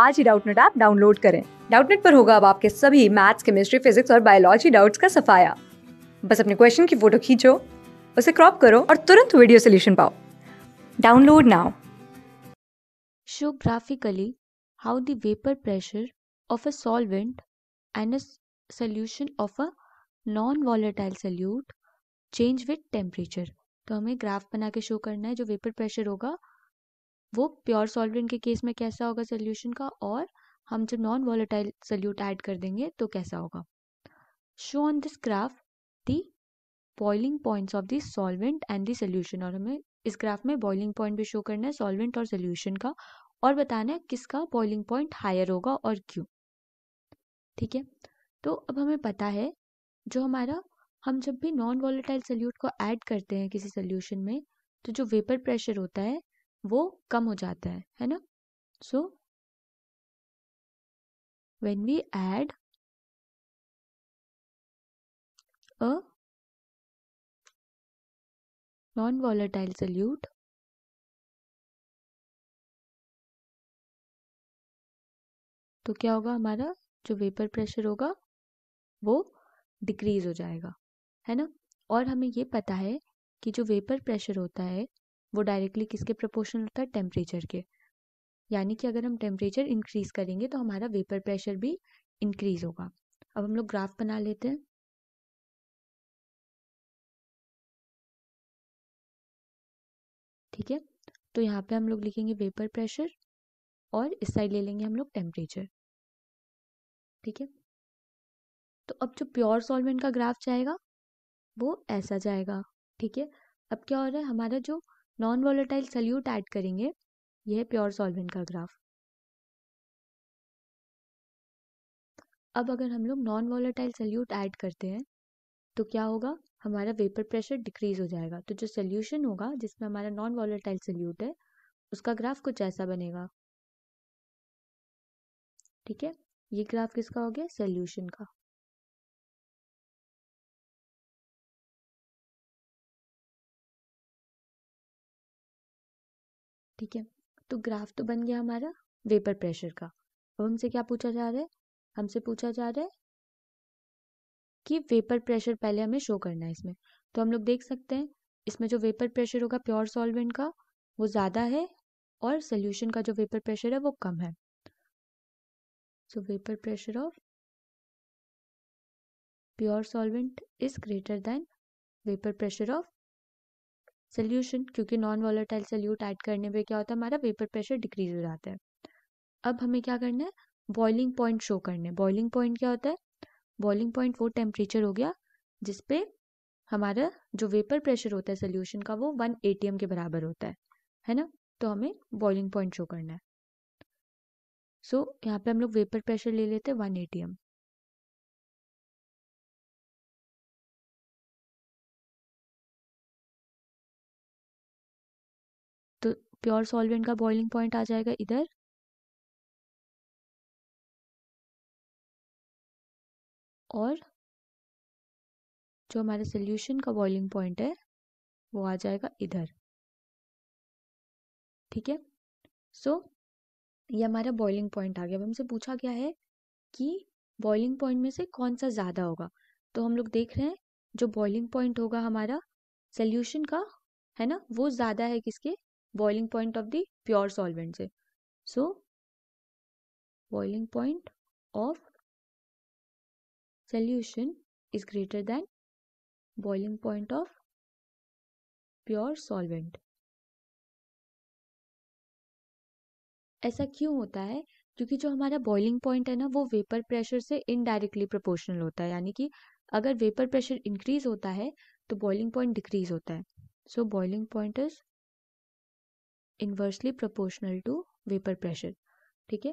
आज ही Doubtnut app download करें डाउटनेट पर होगा अब आपके सभी मैथ्स केमिस्ट्री फिजिक्स और बायोलॉजी डाउट्स का सफाया बस अपने क्वेश्चन की फोटो खींचो उसे क्रॉप करो और तुरंत वीडियो सोल्यूशन पाओ download now show graphically how the vapor pressure of a solvent and a solution of a non-volatile solute change with temperature तो हमें ग्राफ बना के शो करना है जो वेपर प्रेशर होगा वो प्योर सॉल्वेंट के केस में कैसा होगा सोल्यूशन का और हम जब नॉन वॉलेटाइल सल्यूट ऐड कर देंगे तो कैसा होगा show on this graph the boiling points of the solvent and the solution और हमें इस ग्राफ में बॉइलिंग पॉइंट भी शो करना है सॉल्वेंट और सोल्यूशन का और बताना है किसका बॉइलिंग पॉइंट हायर होगा और क्यों ठीक है तो अब हमें पता है जो हमारा हम जब भी नॉन वॉलेटाइल सल्यूट को ऐड करते हैं किसी सोल्यूशन में तो जो वेपर प्रेशर होता है वो कम हो जाता है है ना so when we add a non volatile solute तो क्या होगा हमारा जो वेपर प्रेशर होगा वो डिक्रीज हो जाएगा है ना और हमें ये पता है कि जो वेपर प्रेशर होता है वो डायरेक्टली किसके प्रपोर्शन होता है टेम्परेचर के यानी कि अगर हम टेम्परेचर इंक्रीज़ करेंगे तो हमारा वेपर प्रेशर भी इंक्रीज़ होगा अब हम लोग ग्राफ बना लेते हैं ठीक है तो यहाँ पे हम लोग लिखेंगे वेपर प्रेशर और इस साइड ले लेंगे हम लोग टेम्परेचर ठीक है तो अब जो प्योर सॉल्वेंट का ग्राफ जाएगा वो ऐसा जाएगा ठीक है अब क्या हो रहा है हमारा जो नॉन वॉलेटाइल सल्यूट ऐड करेंगे यह प्योर सॉल्वेंट का ग्राफ अब अगर हम लोग नॉन वॉलेटाइल सल्यूट ऐड करते हैं तो क्या होगा हमारा वेपर प्रेशर डिक्रीज हो जाएगा तो जो सल्यूशन होगा जिसमें हमारा नॉन वॉलेटाइल सल्यूट है उसका ग्राफ कुछ ऐसा बनेगा ठीक है ये ग्राफ किसका हो गया सल्यूशन का ठीक है तो ग्राफ तो बन गया हमारा वेपर प्रेशर का अब हमसे क्या पूछा जा रहा है हमसे पूछा जा रहा है कि वेपर प्रेशर पहले हमें शो करना है इसमें तो हम लोग देख सकते हैं इसमें जो वेपर प्रेशर होगा प्योर सॉल्वेंट का वो ज़्यादा है और सोल्यूशन का जो वेपर प्रेशर है वो कम है so vapour pressure of pure solvent is greater than vapour pressure of solution क्योंकि नॉन वॉलेटाइल सल्यूट ऐड करने पे क्या होता है हमारा वेपर प्रेशर डिक्रीज हो जाता है अब हमें क्या करना है बॉइलिंग पॉइंट शो करना है बॉइलिंग पॉइंट क्या होता है बॉइलिंग पॉइंट वो टेम्परेचर हो गया जिसपे हमारा जो वेपर प्रेशर होता है सोल्यूशन का वो वन ए के बराबर होता है है ना तो हमें बॉइलिंग पॉइंट शो करना है सो so, यहाँ पे हम लोग वेपर प्रेशर ले लेते हैं वन ए प्योर सॉल्वेंट का बॉइलिंग पॉइंट आ जाएगा इधर और जो हमारे सॉल्यूशन का बॉइलिंग पॉइंट है वो आ जाएगा इधर ठीक है सो ये हमारा बॉइलिंग पॉइंट आ गया अब हमसे पूछा गया है कि बॉइलिंग पॉइंट में से कौन सा ज़्यादा होगा तो हम लोग देख रहे हैं जो बॉइलिंग पॉइंट होगा हमारा सॉल्यूशन का है ना वो ज़्यादा है किसके boiling point of the pure solvent से so boiling point of solution is greater than boiling point of pure solvent ऐसा क्यों होता है क्योंकि जो हमारा बॉइलिंग पॉइंट है ना वो वेपर प्रेशर से इनडायरेक्टली प्रोपोर्शनल होता है यानी कि अगर वेपर प्रेशर इंक्रीज होता है तो बॉइलिंग पॉइंट डिक्रीज होता है so boiling point is inversely proportional to vapour pressure ठीक है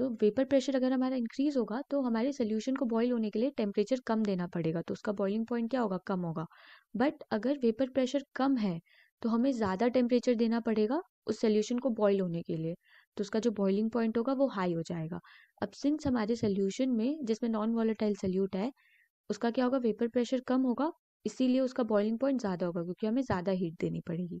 तो वेपर प्रेशर अगर हमारा इंक्रीज होगा तो हमारे सोल्यूशन को बॉईल होने के लिए टेम्परेचर कम देना पड़ेगा तो उसका बॉइलिंग पॉइंट क्या होगा कम होगा बट अगर वेपर प्रेशर कम है तो हमें ज़्यादा टेम्परेचर देना पड़ेगा उस सोल्यूशन को बॉईल होने के लिए तो उसका जो बॉइलिंग पॉइंट होगा वो हाई हो जाएगा अब सिंस हमारे सोल्यूशन में जिसमें नॉन वॉलेटाइल सल्यूट है उसका क्या होगा वेपर प्रेशर कम होगा इसीलिए उसका बॉइलिंग पॉइंट ज़्यादा होगा क्योंकि हमें ज़्यादा हीट देनी पड़ेगी